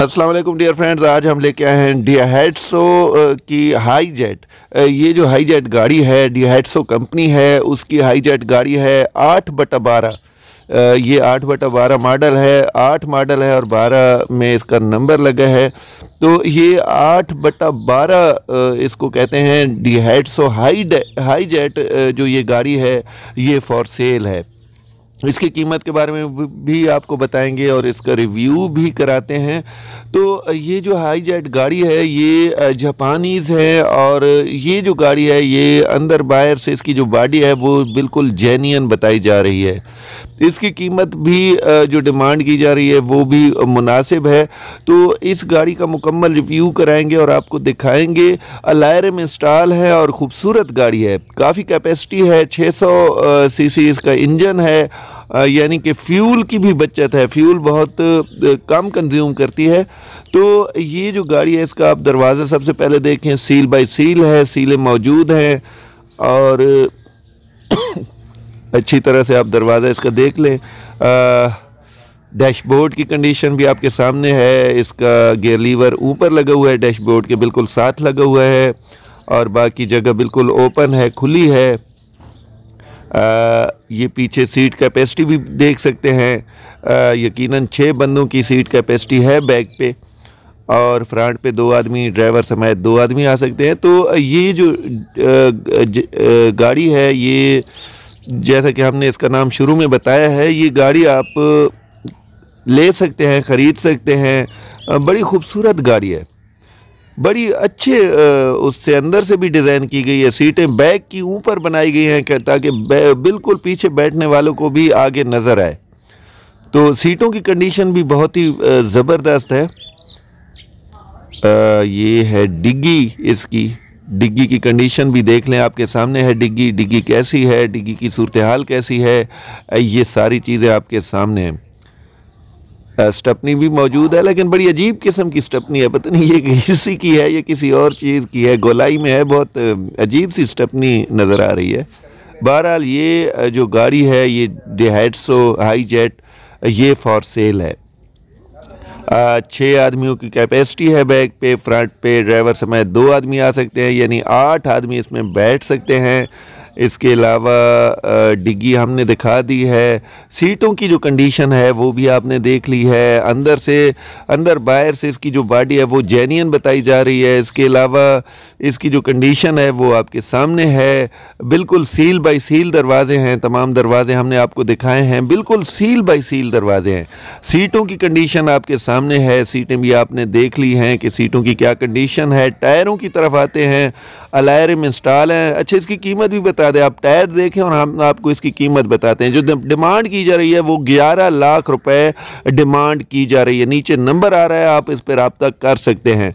Aslam dear friends आज हम लेके आए हैं डी हेडसो की हाई जेट ये जो हाई जेट गाड़ी है डी हेडसो कंपनी है उसकी हाई जेट गाड़ी है आठ बटा बारह ये आठ बटा बारह मॉडल है आठ मॉडल है और बारह में इसका नंबर लगा है तो ये आठ बटा बारह इसको कहते हैं डी हेडसो हाई हाई जेट जो ये गाड़ी है ये फॉर सेल है इसकी कीमत के बारे में भी आपको बताएंगे और इसका रिव्यू भी कराते हैं तो ये जो हाई जेट गाड़ी है ये जापानीज़ है और ये जो गाड़ी है ये अंदर बाहर से इसकी जो बॉडी है वो बिल्कुल जेनियन बताई जा रही है इसकी कीमत भी जो डिमांड की जा रही है वो भी मुनासिब है तो इस गाड़ी का मुकम्मल रिव्यू कराएंगे और आपको दिखाएंगे अलायर में है और ख़ूबसूरत गाड़ी है काफ़ी कैपेसिटी है 600 सीसी इसका इंजन है यानी कि फ्यूल की भी बचत है फ्यूल बहुत कम कंज्यूम करती है तो ये जो गाड़ी है इसका आप दरवाज़ा सबसे पहले देखें सील बाई सील है सीलें मौजूद हैं और अच्छी तरह से आप दरवाज़ा इसका देख लें डैशबोर्ड की कंडीशन भी आपके सामने है इसका गेयर लीवर ऊपर लगा हुआ है डैशबोर्ड के बिल्कुल साथ लगा हुआ है और बाकी जगह बिल्कुल ओपन है खुली है ये पीछे सीट कैपेसिटी भी देख सकते हैं यकीनन छः बंदों की सीट कैपेसिटी है बैक पे और फ्रंट पे दो आदमी ड्राइवर समेत दो आदमी आ सकते हैं तो ये जो गाड़ी है ये जैसा कि हमने इसका नाम शुरू में बताया है ये गाड़ी आप ले सकते हैं ख़रीद सकते हैं बड़ी खूबसूरत गाड़ी है बड़ी अच्छे उससे अंदर से भी डिज़ाइन की गई है सीटें बैग की ऊपर बनाई गई हैं ताकि बिल्कुल पीछे बैठने वालों को भी आगे नज़र आए तो सीटों की कंडीशन भी बहुत ही ज़बरदस्त है आ, ये है डिग्गी इसकी डिग्गी की कंडीशन भी देख लें आपके सामने है डिग्गी डिग्गी कैसी है डिग्गी की सूरत हाल कैसी है ये सारी चीज़ें आपके सामने हैं स्टपनी भी मौजूद है लेकिन बड़ी अजीब किस्म की स्टपनी है पता नहीं ये किसी की है ये किसी और चीज़ की है गोलाई में है बहुत अजीब सी स्टपनी नज़र आ रही है बहरहाल ये जो गाड़ी है ये डेहडसो हाई जेट ये फॉर सेल है छः आदमियों की कैपेसिटी है बैक पे फ्रंट पे ड्राइवर समेत दो आदमी आ सकते हैं यानी आठ आदमी इसमें बैठ सकते हैं इसके अलावा डिग्गी हमने दिखा दी है सीटों की जो कंडीशन है वो भी आपने देख ली है अंदर से अंदर बाहर से इसकी जो बॉडी है वो जेन्यन बताई जा रही है इसके अलावा इसकी जो कंडीशन है वो आपके सामने है बिल्कुल सील बाय सील दरवाजे हैं तमाम दरवाजे हमने आपको दिखाए हैं बिल्कुल सील बाई सील दरवाजे हैं सीटों की कंडीशन आपके सामने है सीटें भी आपने देख ली हैं कि सीटों की क्या कंडीशन है टायरों की तरफ आते हैं अलायरम इंस्टॉल हैं अच्छा इसकी कीमत भी बता बाद आप टायर देखें और हम आपको इसकी कीमत बताते हैं जो डिमांड की जा रही है वो ग्यारह लाख रुपए डिमांड की जा रही है नीचे नंबर आ रहा है आप इस पर रबता कर सकते हैं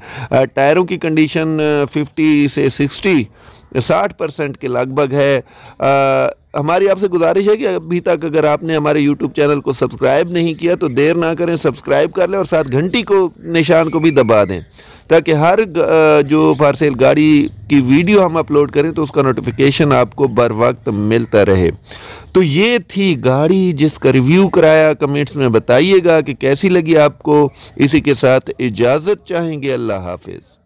टायरों की कंडीशन फिफ्टी से सिक्सटी साठ परसेंट के लगभग है आ, हमारी आपसे गुजारिश है कि अभी तक अगर आपने हमारे यूट्यूब चैनल को सब्सक्राइब नहीं किया तो देर ना करें सब्सक्राइब कर लें और साथ घंटी को निशान को भी दबा दें ताकि हर जो फार सेल गाड़ी की वीडियो हम अपलोड करें तो उसका नोटिफिकेशन आपको बर वक्त मिलता रहे तो ये थी गाड़ी जिसका रिव्यू कराया कमेंट्स में बताइएगा कि कैसी लगी आपको इसी के साथ इजाज़त चाहेंगे अल्लाह हाफिज़